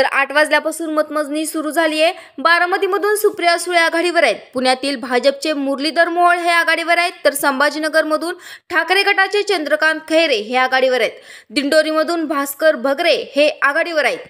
तर आठ वाजल्यापासून मतमोजणी सुरू झाली आहे बारामतीमधून सुप्रिया सुळे आघाडीवर आहेत पुण्यातील भाजपचे मुरलीधर मोहोळ हे आघाडीवर आहेत तर संभाजीनगरमधून ठाकरे गटाचे चंद्रकांत खैरे हे आघाडीवर आहेत दिंडोरीमधून भास्कर भगरे हे आघाडीवर आहेत